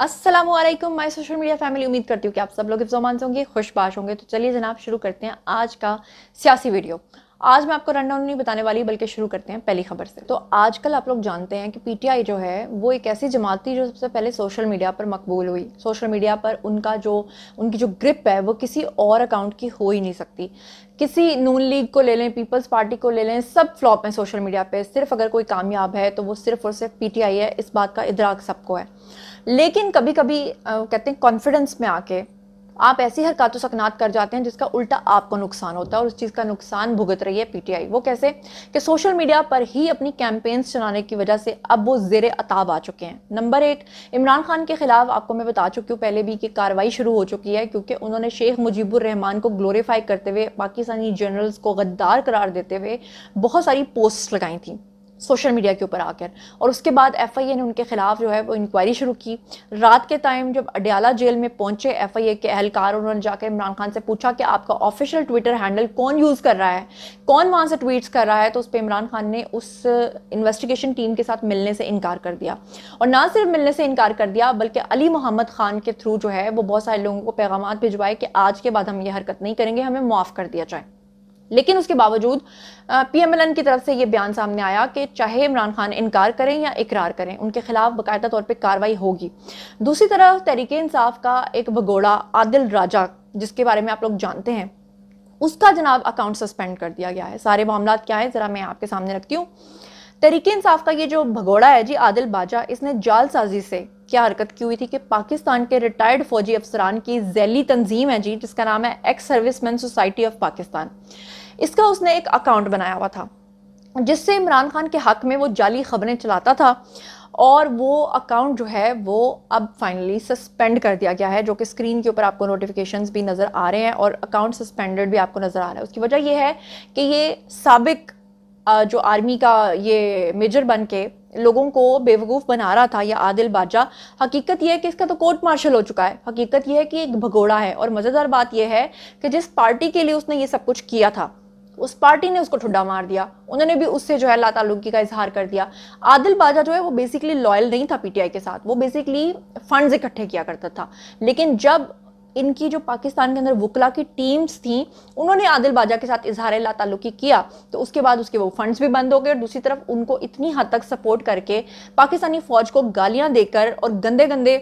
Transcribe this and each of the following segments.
Aslam my social media family उम्मीद करती हूँ कि आप सब लोग इफ्जोमान होंगे खुशबाश होंगे तो चलिए जनाब शुरू करते हैं आज का सियासी वीडियो आज मैं आपको रन डाउन नहीं बताने वाली बल्कि शुरू करते हैं पहली खबर से तो आजकल आप लोग जानते हैं कि पीटीआई जो है वो एक ऐसी जमात थी जो सबसे पहले सोशल मीडिया पर मकबूल हुई सोशल मीडिया पर उनका जो उनकी जो ग्रिप है वो किसी और अकाउंट की हो ही नहीं सकती किसी नून लीग को ले लें पीपल्स पार्टी को ले लें सब फ्लॉप हैं सोशल मीडिया पर सिर्फ अगर कोई कामयाब है तो वो सिर्फ और सिर्फ पी है इस बात का इदराक सबको है लेकिन कभी कभी कहते हैं कॉन्फिडेंस में आके आप ऐसी हरकत सकनात कर जाते हैं जिसका उल्टा आपको नुकसान होता है और उस चीज़ का नुकसान भुगत रही है पीटीआई वो कैसे कि सोशल मीडिया पर ही अपनी कैंपेन्स चलाने की वजह से अब वो जेर अताब आ चुके हैं नंबर एक इमरान खान के खिलाफ आपको मैं बता चुकी हूँ पहले भी कि कार्रवाई शुरू हो चुकी है क्योंकि उन्होंने शेख मुजीबुर रहमान को ग्लोरीफाई करते हुए पाकिस्तानी जनरल्स को गद्दार करार देते हुए बहुत सारी पोस्ट लगाई थी सोशल मीडिया के ऊपर आकर और उसके बाद एफआईए ने उनके खिलाफ जो है वो इंक्वायरी शुरू की रात के टाइम जब अडयाला जेल में पहुंचे एफआईए के एहलकार उन्होंने जाकर इमरान खान से पूछा कि आपका ऑफिशियल ट्विटर हैंडल कौन यूज़ कर रहा है कौन वहाँ से ट्वीट्स कर रहा है तो उस पर इमरान खान ने उस इन्वेस्टिगेशन टीम के साथ मिलने से इनकार कर दिया और ना सिर्फ मिलने से इनकार कर दिया बल्कि अली मोहम्मद खान के थ्रू जो है वो बहुत सारे लोगों को पैगाम भिजवाए कि आज के बाद हम ये हरकत नहीं करेंगे हमें माफ़ कर दिया जाए लेकिन उसके बावजूद पीएमएलएन की तरफ से यह बयान सामने आया कि चाहे इमरान खान इनकार करें या इकरार करें उनके खिलाफ बाकायदा तौर पर कार्रवाई होगी दूसरी तरफ तहरीक इंसाफ का एक भगोड़ा आदिल राजा जिसके बारे में आप लोग जानते हैं उसका जनाब अकाउंट सस्पेंड कर दिया गया है सारे मामला क्या है ज़रा मैं आपके सामने रखती हूँ तरीके इंसाफ का ये जो भगोड़ा है जी आदिल बाजा इसने जालसाजी से क्या हरकत की हुई थी कि पाकिस्तान के रिटायर्ड फौजी अफसरान की जैली तंजीम है जी जिसका नाम है ex serviceman society of Pakistan इसका उसने एक अकाउंट बनाया हुआ था जिससे इमरान खान के हक में वो जाली खबरें चलाता था और वो अकाउंट जो है वो अब फाइनली सस्पेंड कर दिया गया है जो कि स्क्रीन के ऊपर आपको नोटिफिकेशन भी नज़र आ रहे हैं और अकाउंट सस्पेंडेड भी आपको नज़र आ रहा है उसकी वजह यह है कि ये सबक जो आर्मी का ये मेजर बन के लोगों को बेवकूफ़ बना रहा था या आदिल बाजा हकीकत यह है कि इसका तो कोर्ट मार्शल हो चुका है हकीकत यह है कि एक भगोड़ा है और मज़ेदार बात यह है कि जिस पार्टी के लिए उसने ये सब कुछ किया था उस पार्टी ने उसको ठुड्डा मार दिया उन्होंने भी उससे जो है लातालुगी का इजहार कर दिया आदिल बाजा जो है वो बेसिकली लॉयल नहीं था पीटीआई के साथ वो बेसिकली फंड्स इकट्ठे किया करता था लेकिन जब इनकी जो पाकिस्तान के अंदर वकला की टीम्स थी उन्होंने आदिल बाजा के साथ इजहार लातालुकी किया तो उसके बाद उसके वो फंड्स भी बंद हो गए और दूसरी तरफ उनको इतनी हद तक सपोर्ट करके पाकिस्तानी फौज को गालियां देकर और गंदे गंदे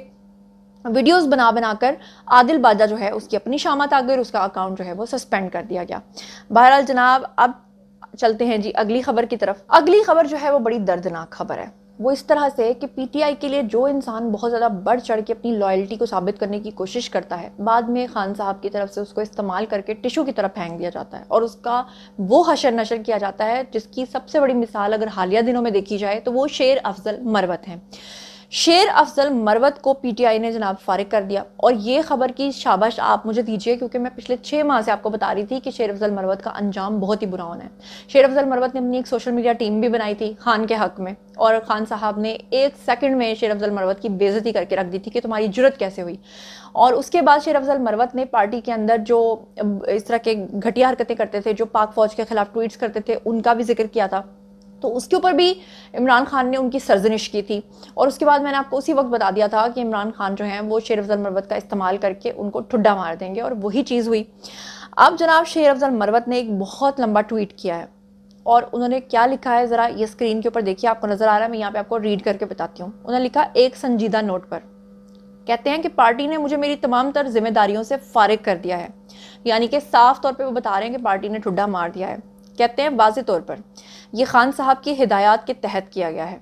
वीडियोस बना बनाकर आदिल बाजा जो है उसकी अपनी शामत आ गई उसका अकाउंट जो है वो सस्पेंड कर दिया गया बहरहाल जनाब अब चलते हैं जी अगली खबर की तरफ अगली खबर जो है वो बड़ी दर्दनाक खबर है वो इस तरह से कि पीटीआई के लिए जो इंसान बहुत ज़्यादा बढ़ चढ़ के अपनी लॉयल्टी को साबित करने की कोशिश करता है बाद में खान साहब की तरफ से उसको इस्तेमाल करके टिशू की तरफ फेंक दिया जाता है और उसका वो हशर नशर किया जाता है जिसकी सबसे बड़ी मिसाल अगर हालिया दिनों में देखी जाए तो वो शेर अफजल मरवत हैं शेर अफजल मरवत को पीटीआई ने जनाब फारिग कर दिया और ये खबर की शाबाश आप मुझे दीजिए क्योंकि मैं पिछले छः माह से आपको बता रही थी कि शेर अफजल मरवत का अंजाम बहुत ही बुरा होना है शेर अफजल मरवत ने अपनी एक सोशल मीडिया टीम भी बनाई थी खान के हक में और खान साहब ने एक सेकंड में शेर अफजल मरवत की बेजती करके रख दी थी कि तुम्हारी जरूरत कैसे हुई और उसके बाद शेर अफजल मरवत ने पार्टी के अंदर जो इस तरह के घटिया हरकतें करते थे जो पाक फौज के खिलाफ ट्वीट्स करते थे उनका भी जिक्र किया था तो उसके ऊपर भी इमरान खान ने उनकी सर्जनिश की थी और उसके बाद मैंने आपको उसी वक्त बता दिया था कि इमरान खान जो हैं वो शेर अफजल मरवत का इस्तेमाल करके उनको ठुड्डा मार देंगे और वही चीज़ हुई अब जनाब शेर अफजल मरवत ने एक बहुत लंबा ट्वीट किया है और उन्होंने क्या लिखा है ज़रा ये स्क्रीन के ऊपर देखिए आपको नज़र आ रहा है मैं यहाँ पर आपको रीड करके बताती हूँ उन्होंने लिखा एक संजीदा नोट पर कहते हैं कि पार्टी ने मुझे मेरी तमाम तर जिम्मेदारियों से फारिग कर दिया है यानी कि साफ तौर पर वो बता रहे हैं कि पार्टी ने ठुड्डा मार दिया है कहते हैं वाज तौर पर ये खान साहब की हिदायत के तहत किया गया है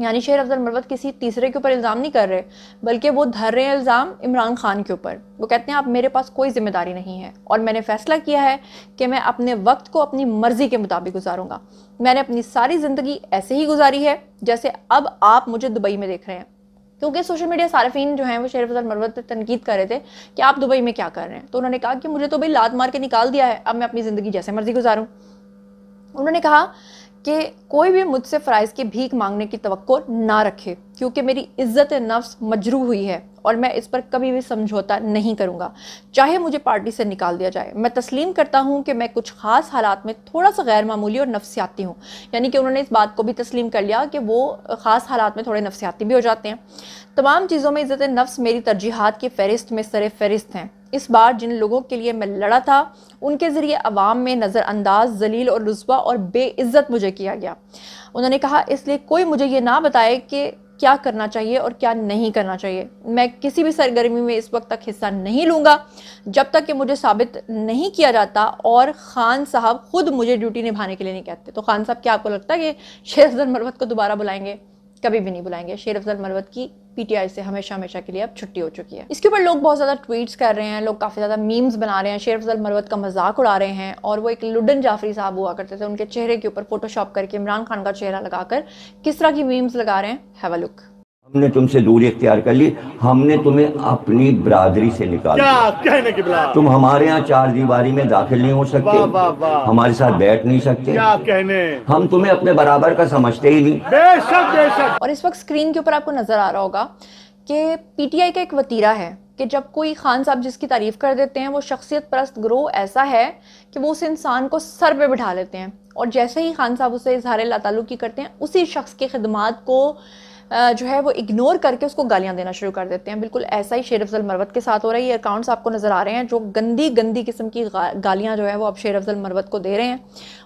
यानी शेर अफजल मरवत किसी तीसरे के ऊपर इल्ज़ाम नहीं कर रहे बल्कि वो धर रहे हैं इल्ज़ाम इमरान खान के ऊपर वो कहते हैं आप मेरे पास कोई जिम्मेदारी नहीं है और मैंने फ़ैसला किया है कि मैं अपने वक्त को अपनी मर्ज़ी के मुताबिक गुजारूंगा मैंने अपनी सारी ज़िंदगी ऐसे ही गुजारी है जैसे अब आप मुझे दुबई में देख रहे हैं क्योंकि सोशल मीडिया सार्फिन जो हैं वो शेर अफजल मरवत पर तनकीद कर रहे थे कि आप दुबई में क्या कर रहे हैं तो उन्होंने कहा कि मुझे तो भाई लात मार के निकाल दिया है अब मैं अपनी ज़िंदगी जैसे मर्ज़ी गुजारूँ उन्होंने कहा कि कोई भी मुझसे फ़राइज़ की भीख मांगने की तवक्को ना रखे क्योंकि मेरी इज्जत नफ्स मजरू हुई है और मैं इस पर कभी भी समझौता नहीं करूँगा चाहे मुझे पार्टी से निकाल दिया जाए मैं तस्लीम करता हूँ कि मैं कुछ ख़ास हालात में थोड़ा सा गैर मामूली और नफसियाती हूँ यानी कि उन्होंने इस बात को भी तस्लीम कर लिया कि वो ख़ास हालात में थोड़े नफसियाती भी हो जाते हैं तमाम चीज़ों में इज़्ज़त नफ्स मेरी तरजीहत की फ़हरिस्त में सर फहरिस्त हैं इस बार जिन लोगों के लिए मैं लड़ा था उनके ज़रिए अवाम में नज़रअंदाज जलील और रस्वा और बेइज़्ज़त मुझे किया गया उन्होंने कहा इसलिए कोई मुझे ये ना बताए कि क्या करना चाहिए और क्या नहीं करना चाहिए मैं किसी भी सरगर्मी में इस वक्त तक हिस्सा नहीं लूँगा जब तक कि मुझे साबित नहीं किया जाता और ख़ान साहब ख़ुद मुझे ड्यूटी निभाने के लिए नहीं कहते तो ख़ान साहब क्या आपको लगता है कि शेर अफजल मरवत को दोबारा बुलाएंगे कभी भी नहीं बुलाएंगे शेर अफजल मरवत की पीटीआई से हमेशा हमेशा के लिए अब छुट्टी हो चुकी है इसके ऊपर लोग बहुत ज़्यादा ट्वीट्स कर रहे हैं लोग काफ़ी ज़्यादा मीम्स बना रहे हैं शेर फजल मरवत का मजाक उड़ा रहे हैं और वो एक लुडन जाफरी साहब हुआ करते थे उनके चेहरे के ऊपर फोटोशॉप करके इमरान खान का चेहरा लगाकर किस तरह की मीम्स लगा रहे हैं हैव लुक हमने तुमसे दूरी इख्तियार कर ली हमने तुम्हें अपनी बरादरी से निकाल क्या कहने की बात तुम हमारे यहाँ चार दीवारी में दाखिल नहीं हो सकते बा, बा, हमारे साथ बैठ नहीं सकते क्या कहने हम तुम्हें अपने बराबर का समझते ही नहीं बेशक बेशक और इस वक्त स्क्रीन के ऊपर आपको नजर आ रहा होगा कि पीटीआई का एक वतीरा है कि जब कोई खान साहब जिसकी तारीफ कर देते हैं वो शख्सियत परस्त ग्रोह ऐसा है कि वो उस इंसान को सर पे बिठा लेते हैं और जैसे ही खान साहब उसे इजहार लातालुकी करते हैं उसी शख्स की खिदमात को जो है वो इग्नोर करके उसको गालियाँ देना शुरू कर देते हैं बिल्कुल ऐसा ही शेर अफजल मरवत के साथ हो रहा है ये अकाउंट्स आपको नज़र आ रहे हैं जो गंदी गंदी किस्म की गालियाँ जो है वो अब शेर अफजल मरवत को दे रहे हैं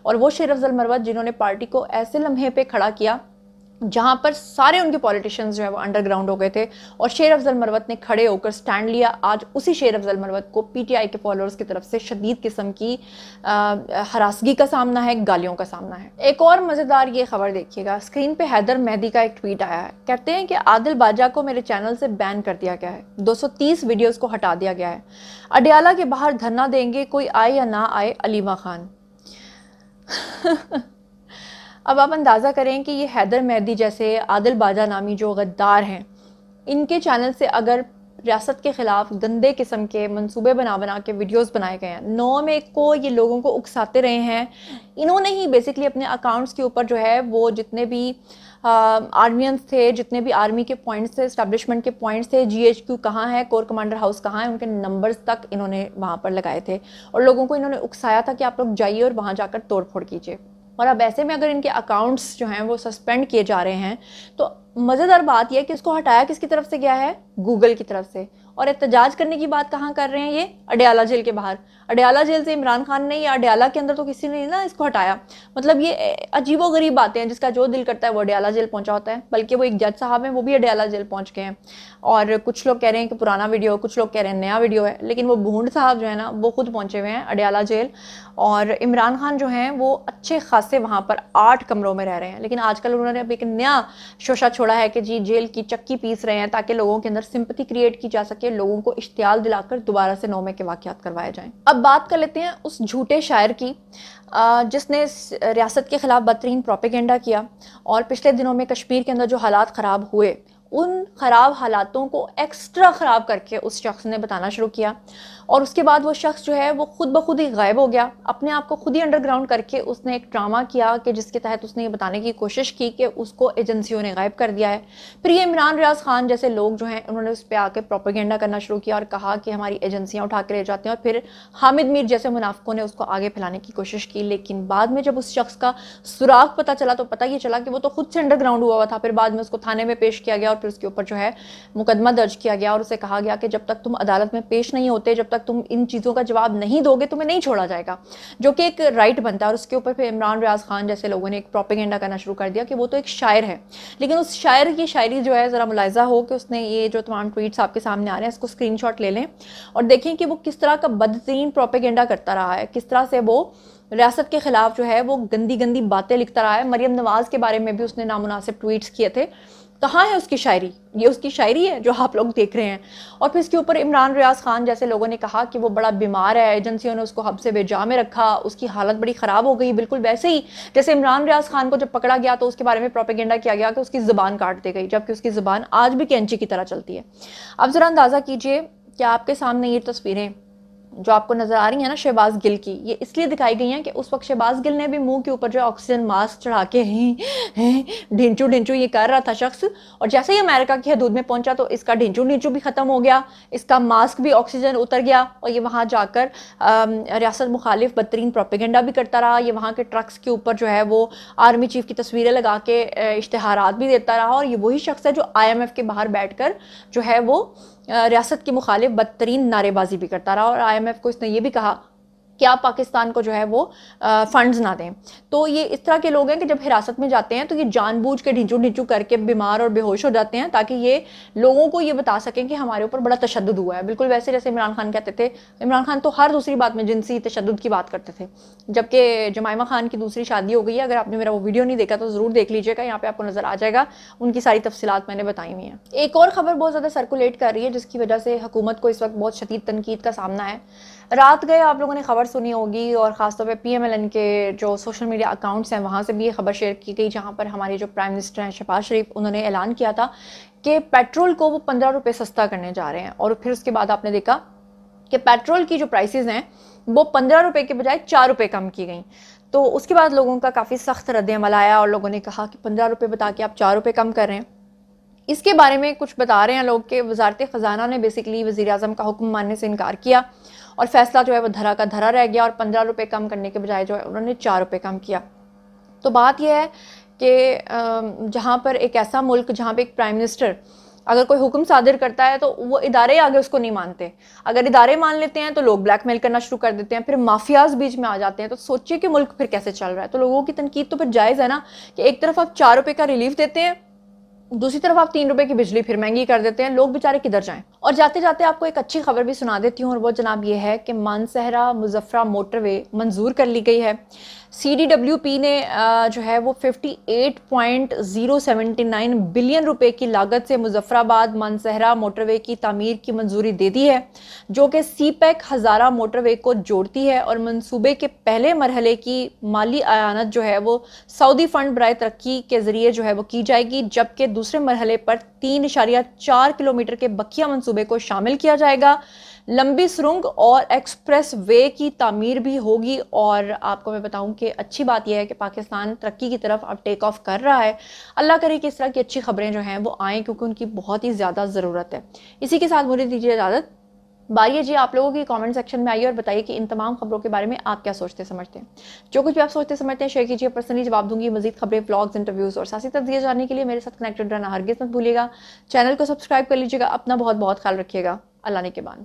और वो शेर अफजल मरवत जिन्होंने पार्टी को ऐसे लम्हे पर खड़ा किया जहाँ पर सारे उनके पॉलिटिशियंस जो है वो अंडरग्राउंड हो गए थे और शेर अफजल मरवत ने खड़े होकर स्टैंड लिया आज उसी शेर अफजल मरवत को पीटीआई के फॉलोअर्स की तरफ से शदीद किस्म की हरासगी का सामना है गालियों का सामना है एक और मज़ेदार ये खबर देखिएगा स्क्रीन पे हैदर मेहदी का एक ट्वीट आया है कहते हैं कि आदिल बाजा को मेरे चैनल से बैन कर दिया गया है दो वीडियोज़ को हटा दिया गया है अडियाला के बाहर धरना देंगे कोई आए या ना आए अलीमा खान अब आप अंदाज़ा करें कि ये हैदर महदी जैसे आदिल बाजा नामी जो गद्दार हैं इनके चैनल से अगर रियासत के ख़िलाफ़ गंदे किस्म के मंसूबे बना बना के वीडियोस बनाए गए हैं नौ में को ये लोगों को उकसाते रहे हैं इन्होंने ही बेसिकली अपने अकाउंट्स के ऊपर जो है वो जितने भी आर्मियंस थे जितने भी आर्मी के पॉइंट्स थे इस्टेब्लिशमेंट के पॉइंट्स थे जी एच क्यू कहाँ है कोर कमांडर हाउस कहाँ है उनके नंबर्स तक इन्होंने वहाँ पर लगाए थे और लोगों को इन्होंने उकसाया था कि आप लोग जाइए और वहाँ जाकर तोड़ फोड़ कीजिए और अब ऐसे में अगर इनके अकाउंट्स जो हैं वो सस्पेंड किए जा रहे हैं तो मज़ेदार बात यह कि इसको हटाया किसकी तरफ से गया है गूगल की तरफ से और एहतजाज करने की बात कहाँ कर रहे हैं ये अडयाला जेल के बाहर अडयाला जेल से इमरान खान ने या अडयाला के अंदर तो किसी ने ना इसको हटाया मतलब ये अजीबो गरीब बातें हैं जिसका जो दिल करता है वो अडयाला जेल पहुंचा होता है बल्कि वो एक जज साहब हैं वो भी अडयाला जेल पहुंच गए हैं और कुछ लोग कह रहे हैं कि पुराना वीडियो कुछ लोग कह रहे हैं नया वीडियो है लेकिन वो भूड साहब जो है ना वो खुद पहुँचे हुए हैं अडयाला जेल और इमरान खान जो हैं वो अच्छे खासे वहाँ पर आठ कमरों में रह रहे हैं लेकिन आजकल उन्होंने अब एक नया शोशा छोड़ छोड़ा है कि जी जेल की चक्की पीस रहे हैं ताकि लोगों के अंदर सिंपति क्रिएट की जा सके लोगों को इश्तियाल दिलाकर दोबारा से नौमे के वाक़ात करवाए जाएं अब बात कर लेते हैं उस झूठे शायर की जिसने रियासत के ख़िलाफ़ बदतरीन प्रोपेगेंडा किया और पिछले दिनों में कश्मीर के अंदर जो हालात ख़राब हुए उन ख़राब हालातों को एक्स्ट्रा ख़राब करके उस शख्स ने बताना शुरू किया और उसके बाद वो शख्स जो है वो खुद ब खुद ही गायब हो गया अपने आप को खुद ही अंडरग्राउंड करके उसने एक ड्रामा किया कि जिसके तहत उसने ये बताने की कोशिश की कि उसको एजेंसियों ने गायब कर दिया है फिर ये इमरान रियाज खान जैसे लोग जो हैं उन्होंने उस पर आके प्रोपोगेंडा करना शुरू किया और कहा कि हमारी एजेंसियाँ उठा के ले जाते हैं और फिर हामिद मीर जैसे मुनाफों ने उसको आगे फैलाने की कोशिश की लेकिन बाद में जब उस शख्स का सुराख पता चला तो पता ये चला कि वो तो खुद से अंडरग्राउंड हुआ हुआ था फिर बाद में उसको थाने में पेश किया गया और फिर उसके ऊपर जो है मुकदमा दर्ज किया गया और उसे कहा गया कि जब तक तुम अदालत में पेश नहीं होते जब तक तुम इन चीज़ों का जवाब नहीं दोगे तुम्हें नहीं छोड़ा जाएगा जो कि एक राइट बनता है और उसके ऊपर फिर इमरान रियाज खान जैसे लोगों ने एक प्रोपिगेंडा करना शुरू कर दिया कि वो तो एक शायर है लेकिन उस शायर की शायरी जो है ज़रा मुलायजा हो कि उसने ये जो तमाम ट्वीट्स आपके सामने आ रहे हैं इसको स्क्रीन ले लें और देखें कि वो किस तरह का बदतरीन प्रोपेगेंडा करता रहा है किस तरह से वो रियासत के ख़िलाफ़ जो है वो गंदी गंदी बातें लिखता रहा है मरियम नवाज़ के बारे में भी उसने नामुनासिब ट्वीट्स किए थे कहाँ है उसकी शायरी ये उसकी शायरी है जो आप लोग देख रहे हैं और फिर इसके ऊपर इमरान रियाज खान जैसे लोगों ने कहा कि वो बड़ा बीमार है एजेंसियों ने उसको हब से बेजा में रखा उसकी हालत बड़ी ख़राब हो गई बिल्कुल वैसे ही जैसे इमरान रियाज खान को जब पकड़ा गया तो उसके बारे में प्रोपेगेंडा किया गया कि उसकी ज़बान काट दी गई जबकि उसकी ज़बान आज भी कैंची की तरह चलती है अब ज़रा अंदाज़ा कीजिए क्या आपके सामने ये तस्वीरें जो आपको नज़र आ रही है ना शहबाज गिल की ये इसलिए दिखाई गई हैं कि उस वक्त शहबाज गिल ने भी मुंह के ऊपर जो ऑक्सीजन मास्क चढ़ा के ही ढिंचू ढिंचू ये कर रहा था शख्स और जैसे ही अमेरिका की हदूद में पहुंचा तो इसका ढिंचू ढिंचू भी ख़त्म हो गया इसका मास्क भी ऑक्सीजन उतर गया और ये वहाँ जाकर रियासत मुखालिफ बदतरीन प्रोपेगेंडा भी करता रहा ये वहाँ के ट्रक्स के ऊपर जो है वो आर्मी चीफ की तस्वीरें लगा के इश्तहार भी देता रहा और ये वही शख्स है जो आई के बाहर बैठ जो है वो रियासत के मुखालिफ बदतरीन नारेबाजी भी करता रहा और आई एम एफ को इसने ये भी कहा कि आप पाकिस्तान को जो है वो फंड्स ना दें तो ये इस तरह के लोग हैं कि जब हिरासत में जाते हैं तो ये जानबूझ के ढिंचू ढिंचू करके बीमार और बेहोश हो जाते हैं ताकि ये लोगों को ये बता सकें कि हमारे ऊपर बड़ा तशद हुआ है बिल्कुल वैसे जैसे इमरान खान कहते थे इमरान खान तो हर दूसरी बात में जिनसी तशद की बात करते थे जबकि जमायमा खान की दूसरी शादी हो गई है अगर आपने मेरा वो वीडियो नहीं देखा तो ज़रूर देख लीजिएगा यहाँ पर आपको नज़र आ जाएगा उनकी सारी तफसीत मैंने बताई हुई हैं एक और ख़बर बहुत ज़्यादा सर्कुलेट कर रही है जिसकी वजह से हुकूमत को इस वक्त बहुत शदीद तनकीद का सामना है रात गए आप लोगों ने खबर सुनी होगी और ख़ासतौर पे पी के जो सोशल मीडिया अकाउंट्स हैं वहाँ से भी ये खबर शेयर की गई जहाँ पर हमारे जो प्राइम मिनिस्टर हैं शहबाज शरीफ उन्होंने ऐलान किया था कि पेट्रोल को वो पंद्रह रुपये सस्ता करने जा रहे हैं और फिर उसके बाद आपने देखा कि पेट्रोल की जो प्राइसेस हैं वो पंद्रह रुपये के बजाय चार रुपये कम की गई तो उसके बाद लोगों का काफ़ी सख्त रद्द अमल आया और लोगों ने कहा कि पंद्रह रुपये बता के आप चार रुपये कम कर रहे हैं इसके बारे में कुछ बता रहे हैं लोग कि वजारत ख़जाना ने बेसिकली वज़ी अजम का हुक्म मानने से इनकार किया और फैसला जो है वो धरा का धरा रह गया और पंद्रह रुपये कम करने के बजाय जो है उन्होंने चार रुपये कम किया तो बात यह है कि जहाँ पर एक ऐसा मुल्क जहाँ पर एक प्राइम मिनिस्टर अगर कोई हुक्म सादिर करता है तो वो इदारे आगे उसको नहीं मानते अगर इदारे मान लेते हैं तो लोग ब्लैक मेल करना शुरू कर देते हैं फिर माफियाज बीच में आ जाते हैं तो सोचिए कि मुल्क फिर कैसे चल रहा है तो लोगों की तनकीद तो फिर जायज़ है ना कि एक तरफ आप चार रुपये का रिलीफ देते हैं दूसरी तरफ आप तीन रुपए की बिजली फिर महंगी कर देते हैं लोग बेचारे किधर जाएं और जाते जाते आपको एक अच्छी खबर भी सुना देती हूँ और वो जनाब ये है कि मानसहरा मुजफ्फरा मोटरवे मंजूर कर ली गई है सी ने जो है वो 58.079 बिलियन रुपए की लागत से मुजफ्फराबाद मानसहरा मोटरवे की तमीर की मंजूरी दे दी है जो कि CPEC e Hazara motorway को जोड़ती है और मंसूबे के पहले मरहले की माली आयानत जो है वो सऊदी फ़ंड बर तरक्की के ज़रिए जो है वो की जाएगी जबकि दूसरे मरहले पर तीन इशारिया चार किलोमीटर के बखिया मनसूबे को शामिल किया जाएगा लंबी सुरंग और एक्सप्रेस वे की तमीर भी होगी और आपको मैं बताऊं कि अच्छी बात यह है कि पाकिस्तान तरक्की की तरफ अब टेक ऑफ कर रहा है अल्लाह करे कि इस तरह की अच्छी खबरें जो हैं वो आएँ क्योंकि उनकी बहुत ही ज़्यादा ज़रूरत है इसी के साथ मुझे दीजिए इजाज़त बारिया जी आप लोगों की कमेंट सेक्शन में आइए और बताइए कि इन तमाम खबरों के बारे में आप क्या सोचते समझते हैं जो कुछ भी आप सोचते समझते हैं शेयर कीजिए पर्सनली जवाब दूंगी मजीद खबरें ब्लॉग्स इंटरव्यूज़ और सासी तक दिए जाने के लिए मेरे साथ कनेक्टेड रहना हरगिज मत भूलिएगा चैनल को सब्सक्राइब कर लीजिएगा अपना बहुत बहुत ख्याल रखिएगा अल्लाह ने के बाद